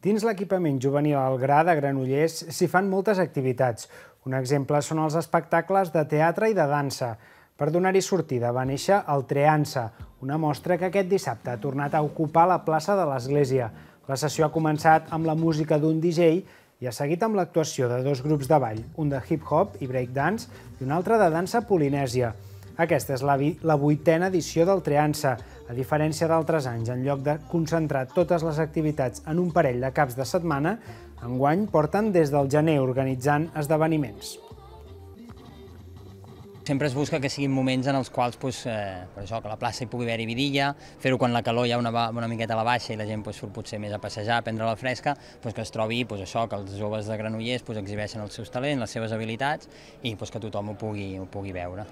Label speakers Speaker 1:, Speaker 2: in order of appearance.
Speaker 1: Dins l'equipament juvenil al Gra de Granollers s'hi fan moltes activitats. Un exemple són els espectacles de teatre i de dansa. Per donar-hi sortida va néixer el Treança, una mostra que aquest dissabte ha tornat a ocupar la plaça de l'Església. La sessió ha començat amb la música d'un DJ i ha seguit amb l'actuació de dos grups de ball, un de hip-hop i breakdance i un altre de dansa polinèsia. Aquesta és la, la vuitena edició del Treança. A diferència d'altres anys, en lloc de concentrar totes les activitats en un parell de caps de setmana, enguany porten des del gener organitzant esdeveniments
Speaker 2: sempre es busca que siguin moments en els quals, doncs, eh, per això, que la plaça hi pugui haver-hi vidilla, fer-ho quan la calor hi ha una, una miqueta a la baixa i la gent doncs, surt potser més a passejar, a prendre la fresca, doncs, que es trobi doncs, això, que els joves de Granollers doncs, exhibeixen els seus talents, les seves habilitats i doncs, que tothom ho pugui, ho pugui veure.